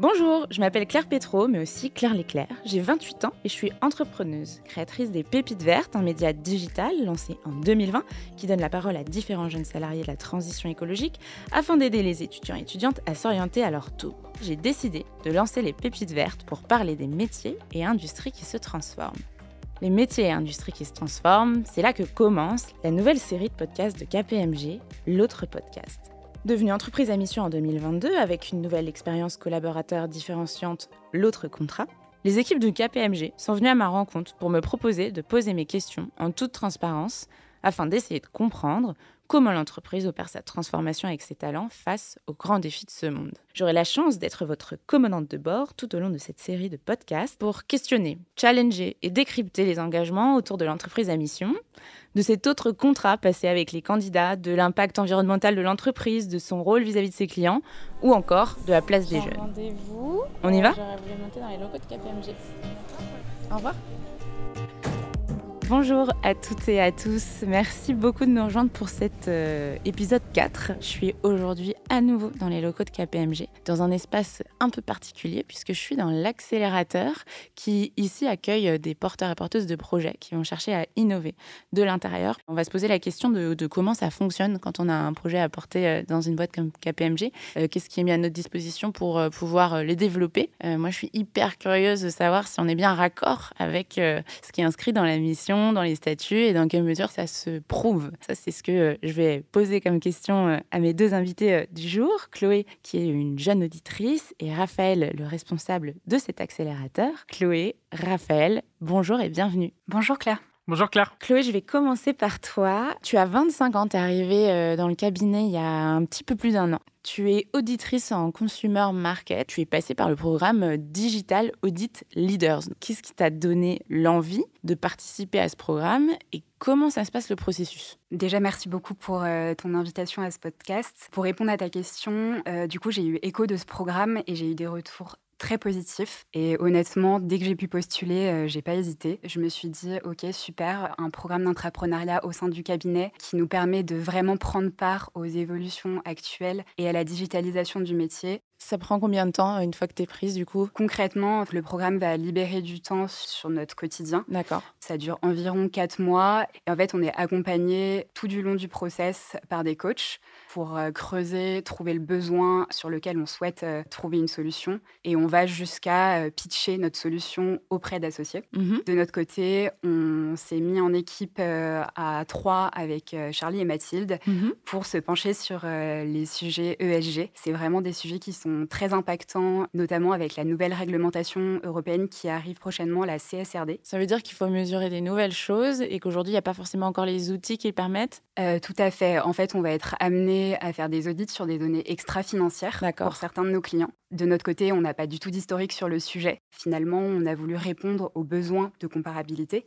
Bonjour, je m'appelle Claire Petro, mais aussi Claire Léclair. J'ai 28 ans et je suis entrepreneuse, créatrice des Pépites Vertes, un média digital lancé en 2020 qui donne la parole à différents jeunes salariés de la transition écologique afin d'aider les étudiants et étudiantes à s'orienter à leur tour. J'ai décidé de lancer les Pépites Vertes pour parler des métiers et industries qui se transforment. Les métiers et industries qui se transforment, c'est là que commence la nouvelle série de podcasts de KPMG, l'autre podcast. Devenue entreprise à mission en 2022 avec une nouvelle expérience collaborateur différenciante, l'autre contrat, les équipes de KPMG sont venues à ma rencontre pour me proposer de poser mes questions en toute transparence afin d'essayer de comprendre comment l'entreprise opère sa transformation avec ses talents face aux grands défis de ce monde. J'aurai la chance d'être votre commandante de bord tout au long de cette série de podcasts pour questionner, challenger et décrypter les engagements autour de l'entreprise à mission, de cet autre contrat passé avec les candidats, de l'impact environnemental de l'entreprise, de son rôle vis-à-vis de ses clients ou encore de la place des jeunes. On y va J'aurais voulu dans les locaux de KPMG. Au revoir. Bonjour à toutes et à tous. Merci beaucoup de nous rejoindre pour cet euh, épisode 4. Je suis aujourd'hui à nouveau dans les locaux de KPMG, dans un espace un peu particulier puisque je suis dans l'accélérateur qui ici accueille euh, des porteurs et porteuses de projets qui vont chercher à innover de l'intérieur. On va se poser la question de, comment ça fonctionne quand on a un projet à porter euh, dans une boîte comme KPMG. Qu'est-ce qui est mis à notre disposition pour pouvoir les développer Moi, je suis hyper curieuse de savoir si on est bien raccord avec ce qui est inscrit dans la mission dans les statuts et dans quelle mesure ça se prouve. Ça, c'est ce que euh, je vais poser comme question euh, à mes deux invités euh, du jour, Chloé, qui est une jeune auditrice, et Raphaël, le responsable de cet accélérateur. Chloé, Raphaël, bonjour et bienvenue. Bonjour Claire. Bonjour Claire. Chloé, je vais commencer par toi. Tu as 25 ans, tu es arrivée euh, dans le cabinet il y a un petit peu plus d'un an. Tu es auditrice en consumer market. Tu es passée par le programme euh, Digital Audit Leaders. Qu'est-ce qui t'a donné l'envie de participer à ce programme et comment ça se passe le processus Déjà, merci beaucoup pour euh, ton invitation à ce podcast. Pour répondre à ta question, du coup, j'ai eu écho de ce programme et j'ai eu des retours très positif. Et honnêtement, dès que j'ai pu postuler, euh, j'ai pas hésité. Je me suis dit, ok, super, un programme d'entrepreneuriat au sein du cabinet qui nous permet de vraiment prendre part aux évolutions actuelles et à la digitalisation du métier. Ça prend combien de temps une fois que tu es prise du coup Concrètement, le programme va libérer du temps sur notre quotidien. D'accord. Ça dure environ 4 mois et en fait, on est accompagné tout du long du process par des coachs pour euh, creuser, trouver le besoin sur lequel on souhaite euh, trouver une solution et on va jusqu'à euh, pitcher notre solution auprès d'associés. Mhm. De notre côté, on s'est mis en équipe à trois avec Charlie et Mathilde mhm. pour se pencher sur les sujets ESG. C'est vraiment des sujets qui sont sont très impactants, notamment avec la nouvelle réglementation européenne qui arrive prochainement, la CSRD. Ça veut dire qu'il faut mesurer des nouvelles choses et qu'aujourd'hui, il n'y a pas forcément encore les outils qui permettent euh, Tout à fait. En fait, on va être amené à faire des audits sur des données extra-financières pour certains de nos clients. De notre côté, on n'a pas du tout d'historique sur le sujet. Finalement, on a voulu répondre aux besoins de comparabilité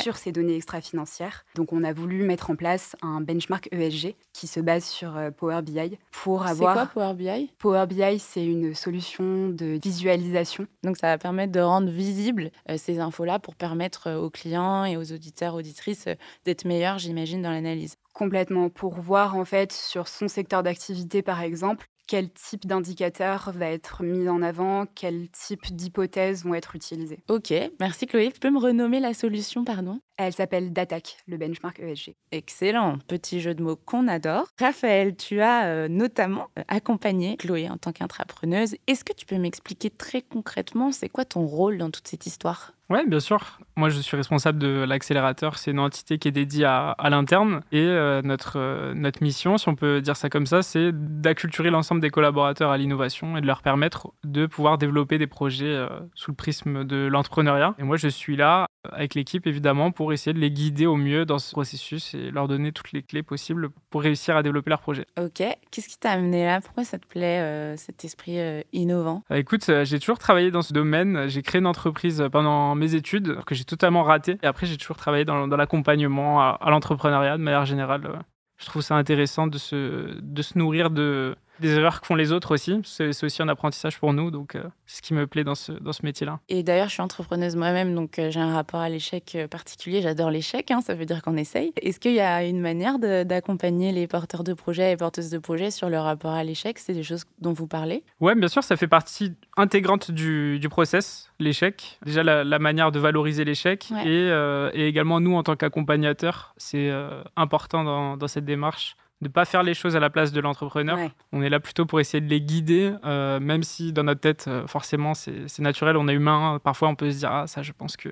sur ces données extra-financières. Donc, on a voulu mettre en place un benchmark ESG qui se base sur euh, Power BI pour avoir. C'est quoi Power BI Power BI, c'est une solution de visualisation. Donc, ça va permettre de rendre visibles euh, ces infos-là pour permettre euh, aux clients et aux auditeurs, auditrices d'être meilleurs, j'imagine, dans l'analyse complètement pour voir en fait sur son secteur d'activité par exemple quel type d'indicateur va être mis en avant, quel type d'hypothèses vont être utilisées. Ok, merci Chloé. Tu peux me renommer la solution, pardon Elle s'appelle DATAC, le benchmark ESG. Excellent, petit jeu de mots qu'on adore. Raphaël, tu as euh, notamment euh, accompagné Chloé en tant qu'intrapreneuse. Est-ce que tu peux m'expliquer très concrètement c'est quoi ton rôle dans toute cette histoire oui, bien sûr. Moi, je suis responsable de l'accélérateur. C'est une entité qui est dédiée à, l'interne. Et euh, notre, euh, notre mission, si on peut dire ça comme ça, c'est d'acculturer l'ensemble des collaborateurs à l'innovation et de leur permettre de pouvoir développer des projets euh, sous le prisme de l'entrepreneuriat. Et moi, je suis là avec l'équipe, évidemment, pour essayer de les guider au mieux dans ce processus et leur donner toutes les clés possibles pour réussir à développer leur projet. Ok, qu'est-ce qui t'a amené là Pourquoi ça te plaît, euh, cet esprit euh, innovant bah, Écoute, euh, j'ai toujours travaillé dans ce domaine. J'ai créé une entreprise pendant mes études que j'ai totalement ratée. Et après, j'ai toujours travaillé dans, l'accompagnement à, à l'entrepreneuriat de manière générale. Je trouve ça intéressant de se, de se nourrir de des erreurs que font les autres aussi. C'est aussi un apprentissage pour nous, donc euh, c'est ce qui me plaît dans ce, dans ce métier-là. Et d'ailleurs, je suis entrepreneuse moi-même, donc euh, j'ai un rapport à l'échec euh, particulier. J'adore l'échec, hein, ça veut dire qu'on essaye. Est-ce qu'il y a une manière d'accompagner les porteurs de projets et porteuses de projets sur leur rapport à l'échec C'est des choses dont vous parlez Oui, bien sûr, ça fait partie intégrante du, process, l'échec. Déjà, la, manière de valoriser l'échec et, également nous, en tant qu'accompagnateurs, c'est important dans cette démarche de pas faire les choses à la place de l'entrepreneur. On est là plutôt pour essayer de les guider, euh, même si dans notre tête, euh, forcément, c'est naturel, on est humain. Parfois, on peut se dire, ah, ça, je pense que.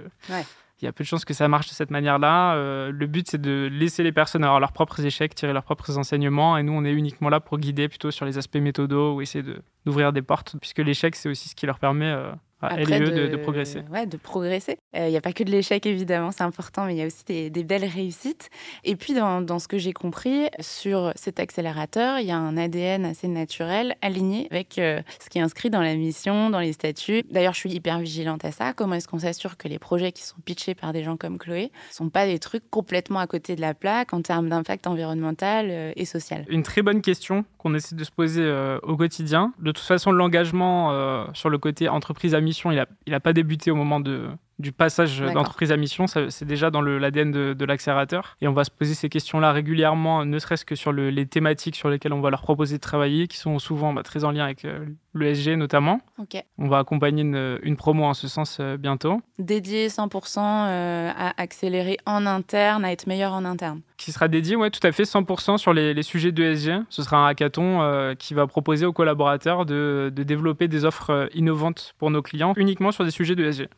Il y a peu de chances que ça marche de cette manière-là. Euh, le but, c'est de laisser les personnes avoir leurs propres échecs, tirer leurs propres enseignements. Et nous, on est uniquement là pour guider plutôt sur les aspects méthodaux ou essayer d'ouvrir des portes, puisque l'échec, c'est aussi ce qui leur permet après, de, progresser. Ouais, de progresser. Il euh, n'y a pas que de l'échec, évidemment, c'est important, mais il y a aussi des, belles réussites. Et puis, dans, ce que j'ai compris, sur cet accélérateur, il y a un ADN assez naturel, aligné avec euh, ce qui est inscrit dans la mission, dans les statuts. D'ailleurs, je suis hyper vigilante à ça. Comment est-ce qu'on s'assure que les projets qui sont pitchés par des gens comme Chloé ne sont pas des trucs complètement à côté de la plaque en termes d'impact environnemental euh, et social Une très bonne question on essaie de se poser euh, au quotidien. De toute façon, l'engagement euh, sur le côté entreprise à mission, il n'a pas débuté au moment de, du passage d'entreprise à mission, c'est déjà dans l'ADN de, de l'accélérateur. Et on va se poser ces questions-là régulièrement, ne serait-ce que sur les thématiques sur lesquelles on va leur proposer de travailler, qui sont souvent bah, très en lien avec euh, l'ESG notamment. On va accompagner une, promo en ce sens euh, bientôt. dédié 100% euh, à accélérer en interne, à être meilleur en interne. Qui sera dédié, ouais, tout à fait 100% sur les, sujets d'ESG. Ce sera un hackathon qui va proposer aux collaborateurs de, développer des offres innovantes pour nos clients uniquement sur des sujets d'ESG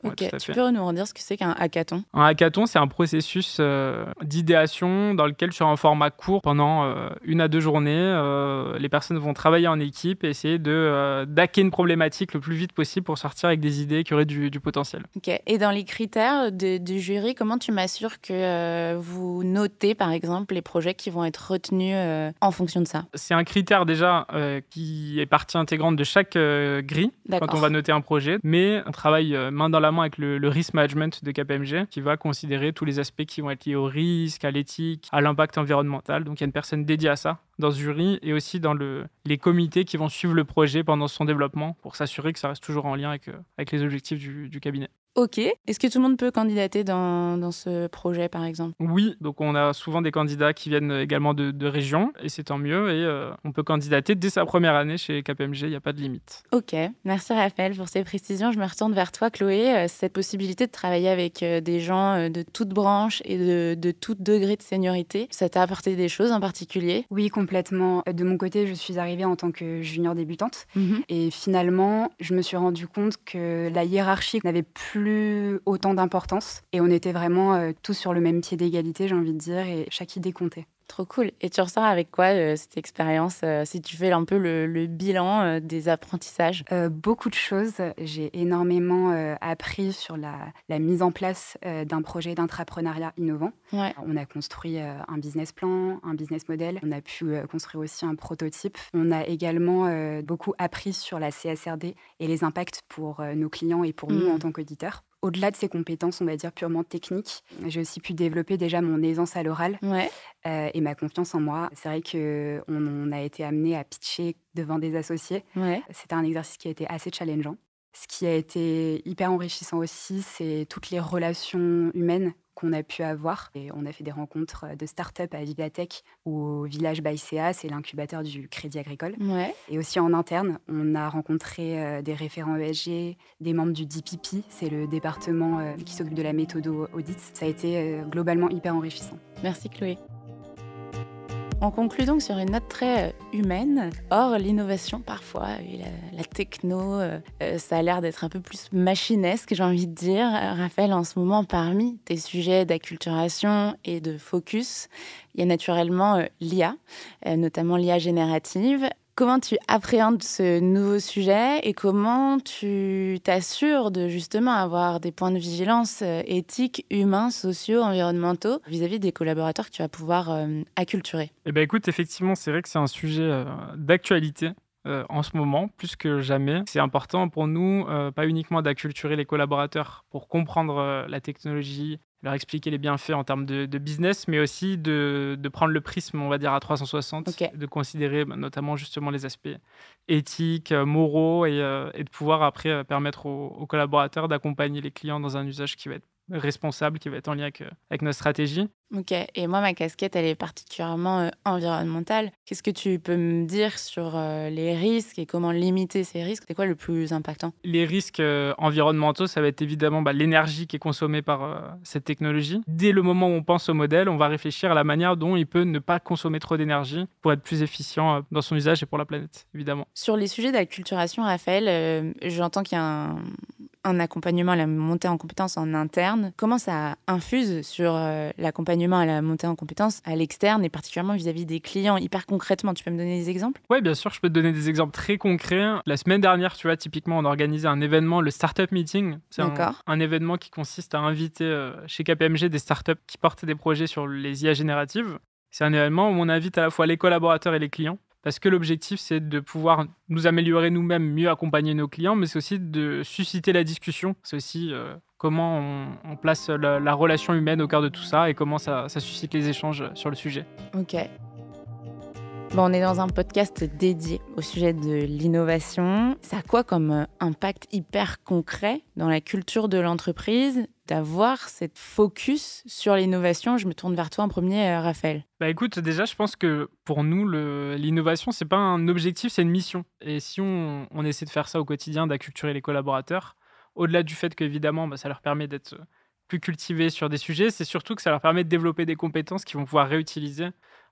nous redire ce que c'est qu'un hackathon Un hackathon, c'est un processus euh, d'idéation dans lequel sur un format court, pendant euh, une à deux journées, euh, les personnes vont travailler en équipe et essayer de d'hacker une problématique le plus vite possible pour sortir avec des idées qui auraient du, potentiel. Ok. Et dans les critères du jury, comment tu m'assures que vous notez, par exemple, les projets qui vont être retenus en fonction de ça C'est un critère déjà qui est partie intégrante de chaque grille quand on va noter un projet, mais on travaille main dans la main avec le, le risk management de KPMG qui va considérer tous les aspects qui vont être liés au risque, à l'éthique, à l'impact environnemental. Donc il y a une personne dédiée à ça dans ce jury et aussi dans le, les comités qui vont suivre le projet pendant son développement pour s'assurer que ça reste toujours en lien avec, euh, les objectifs du cabinet. OK. Est-ce que tout le monde peut candidater dans, dans ce projet, par exemple Oui, donc on a souvent des candidats qui viennent également de, de régions, et c'est tant mieux. Et euh, on peut candidater dès sa première année chez KPMG, il n'y a pas de limite. OK. Merci Raphaël pour ces précisions. Je me retourne vers toi, Chloé. Euh, cette possibilité de travailler avec euh, des gens de toutes branches et de, de tout degré de seniorité, ça t'a apporté des choses en particulier Oui, complètement. De mon côté, je suis arrivée en tant que junior débutante. Mhm. Et finalement, je me suis rendu compte que la hiérarchie n'avait plus autant d'importance. Et on était vraiment euh, tous sur le même pied d'égalité, j'ai envie de dire, et chaque idée comptait. Trop cool. Et tu ressors avec quoi euh, cette expérience euh, Si tu fais un peu le, bilan euh, des apprentissages Beaucoup de choses. J'ai énormément appris sur la, mise en place d'un projet d'intrapreneuriat innovant. On a construit un business plan, un business model. On a pu construire aussi un prototype. On a également beaucoup appris sur la CSRD et les impacts pour nos clients et pour nous hmm. en tant qu'auditeurs au-delà de ces compétences, on va dire, purement techniques, j'ai aussi pu développer déjà mon aisance à l'oral. Ouais. Euh, et ma confiance en moi. C'est vrai qu'on on a été amené à pitcher devant des associés. C'était un exercice qui a été assez challengeant. Ce qui a été hyper enrichissant aussi, c'est toutes les relations humaines qu'on a pu avoir. Et on a fait des rencontres de start-up à Vivatech au village Baïséa, c'est l'incubateur du Crédit Agricole. Et aussi en interne, on a rencontré euh, des référents ESG, des membres du DPP, c'est le département euh, qui s'occupe de la méthode audit. Ça a été globalement hyper enrichissant. Merci Chloé. On conclut donc sur une note très euh, humaine. Or, l'innovation, parfois, la, techno, euh, euh, ça a l'air d'être un peu plus machinesque, j'ai envie de dire. Raphaël, en ce moment, parmi tes sujets d'acculturation et de focus, il y a naturellement l'IA, notamment l'IA générative. Comment tu appréhendes ce nouveau sujet et comment tu t'assures de justement avoir des points de vigilance euh, éthiques, humains, sociaux, environnementaux vis-à-vis des collaborateurs que tu vas pouvoir euh, acculturer Eh ben, écoute, effectivement, c'est vrai que c'est un sujet euh, d'actualité euh, en ce moment, plus que jamais. C'est important pour nous, euh, pas uniquement d'acculturer les collaborateurs pour comprendre euh, la technologie, leur expliquer les bienfaits en termes de, business, mais aussi de, prendre le prisme, on va dire, à 360, de considérer bah, notamment justement les aspects éthiques, moraux, et, de pouvoir après permettre aux collaborateurs d'accompagner les clients dans un usage qui va être responsable qui va être en lien euh, avec, notre stratégie. Ok, et moi, ma casquette, elle est particulièrement euh, environnementale. Qu'est-ce que tu peux me dire sur euh, les risques et comment limiter ces risques C'est quoi le plus impactant Les risques environnementaux, ça va être évidemment bah, l'énergie qui est consommée par cette technologie. Dès le moment où on pense au modèle, on va réfléchir à la manière dont il peut ne pas consommer trop d'énergie pour être plus efficient dans son usage et pour la planète, évidemment. Sur les sujets d'acculturation, Raphaël, j'entends qu'il y a un un accompagnement à la montée en compétence en interne, comment ça infuse sur euh, l'accompagnement à la montée en compétence à l'externe et particulièrement vis-à-vis des clients hyper concrètement Tu peux me donner des exemples Oui, bien sûr, je peux te donner des exemples très concrets. La semaine dernière, tu vois, typiquement, on organisait un événement, le Startup Meeting. C'est un, un, événement qui consiste à inviter euh, chez KPMG des startups qui portent des projets sur les IA génératives. C'est un événement où on invite à la fois les collaborateurs et les clients parce que l'objectif, c'est de pouvoir nous améliorer nous-mêmes, mieux accompagner nos clients, mais c'est aussi de susciter la discussion. C'est aussi euh, comment on, place la, relation humaine au cœur de tout ça et comment ça, ça suscite les échanges sur le sujet. Ok on est dans un podcast dédié au sujet de l'innovation. Ça a quoi comme euh, impact hyper concret dans la culture de l'entreprise d'avoir cette focus sur l'innovation Je me tourne vers toi en premier, euh, Raphaël. Bah écoute, déjà, je pense que pour nous, l'innovation, c'est pas un objectif, c'est une mission. Et si on, essaie de faire ça au quotidien, d'acculturer les collaborateurs, au-delà du fait qu'évidemment, bah, ça leur permet d'être plus cultivés sur des sujets, c'est surtout que ça leur permet de développer des compétences qu'ils vont pouvoir réutiliser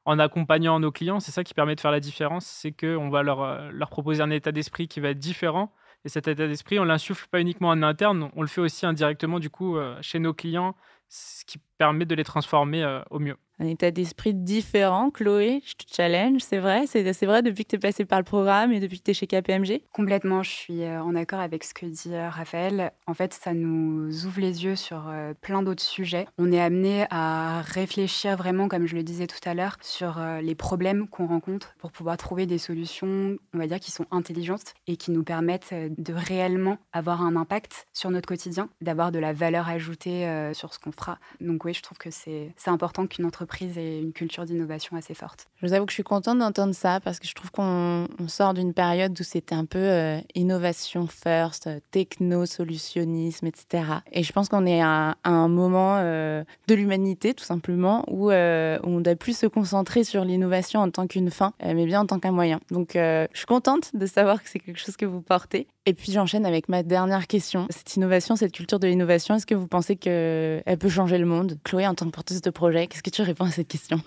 en accompagnant nos clients, c'est ça qui permet de faire la différence, c'est qu'on va leur, euh, leur proposer un état d'esprit qui va être différent. Et cet état d'esprit, on l'insuffle pas uniquement en interne, on le fait aussi indirectement du coup euh, chez nos clients, ce qui permet de les transformer euh, au mieux un état d'esprit différent. Chloé, je te challenge, c'est vrai, c'est, vrai depuis que tu es passée par le programme et depuis que tu es chez KPMG Complètement, je suis euh, en accord avec ce que dit euh, Raphaël. En fait, ça nous ouvre les yeux sur euh, plein d'autres sujets. On est amené à réfléchir vraiment, comme je le disais tout à l'heure, sur les problèmes qu'on rencontre pour pouvoir trouver des solutions, on va dire, qui sont intelligentes et qui nous permettent de réellement avoir un impact sur notre quotidien, d'avoir de la valeur ajoutée sur ce qu'on fera. Donc oui, je trouve que c'est important qu'une entreprise prise et une culture d'innovation assez forte. Je vous avoue que je suis contente d'entendre ça parce que je trouve qu'on sort d'une période où c'était un peu euh, innovation first, euh, techno-solutionnisme, etc. Et je pense qu'on est à, un moment euh, de l'humanité, tout simplement, où on doit plus se concentrer sur l'innovation en tant qu'une fin, mais bien en tant qu'un moyen. Donc je suis contente de savoir que c'est quelque chose que vous portez. Et puis j'enchaîne avec ma dernière question. Cette innovation, cette culture de l'innovation, est-ce que vous pensez qu'elle peut changer le monde Chloé, en tant que porteuse de projet, qu'est-ce que tu cette question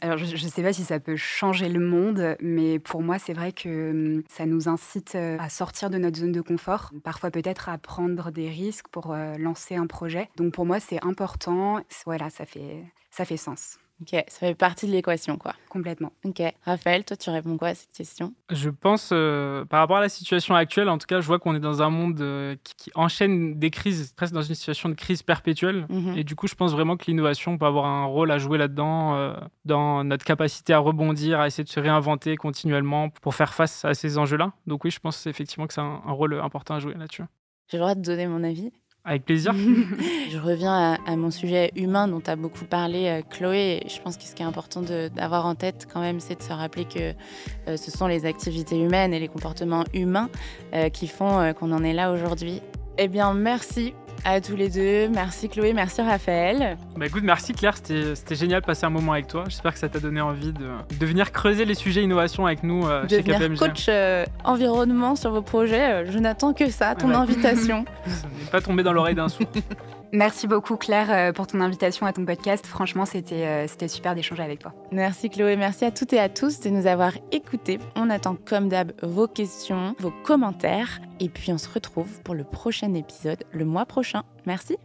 alors, je ne sais pas si ça peut changer le monde, mais pour moi, c'est vrai que hum, ça nous incite euh, à sortir de notre zone de confort, parfois peut-être à prendre des risques pour euh, lancer un projet. Donc, pour moi, c'est important. Voilà, ça ça fait sens. Ok, ça fait partie de l'équation, quoi. Complètement. Ok. Raphaël, toi, tu réponds quoi à cette question Je pense, euh, par rapport à la situation actuelle, en tout cas, je vois qu'on est dans un monde euh, qui, enchaîne des crises, presque dans une situation de crise perpétuelle. Mhm. Et du coup, je pense vraiment que l'innovation peut avoir un rôle à jouer là-dedans, euh, dans notre capacité à rebondir, à essayer de se réinventer continuellement pour faire face à ces enjeux-là. Donc oui, je pense effectivement que c'est un, un rôle important à jouer là-dessus. J'ai le droit de donner mon avis. Avec plaisir. je reviens à, mon sujet humain dont tu as beaucoup parlé, euh, Chloé. Je pense que ce qui est important d'avoir en tête quand même, c'est de se rappeler que euh, ce sont les activités humaines et les comportements humains euh, qui font qu'on en est là aujourd'hui. Eh bien, merci à tous les deux. Merci Chloé, merci Raphaël. Bah, merci Claire, c'était génial de passer un moment avec toi. J'espère que ça t'a donné envie de, venir creuser les sujets innovation avec nous euh, de chez coach euh, environnement sur vos projets, euh, je n'attends que ça, ton invitation. ça n'est pas tombé dans l'oreille d'un sourd. Merci beaucoup Claire euh, pour ton invitation à ton podcast. Franchement, euh, c'était super d'échanger avec toi. Merci Chloé, merci à toutes et à tous de nous avoir écoutés. On attend comme d'hab vos questions, vos commentaires et puis on se retrouve pour le prochain épisode le mois prochain. Merci.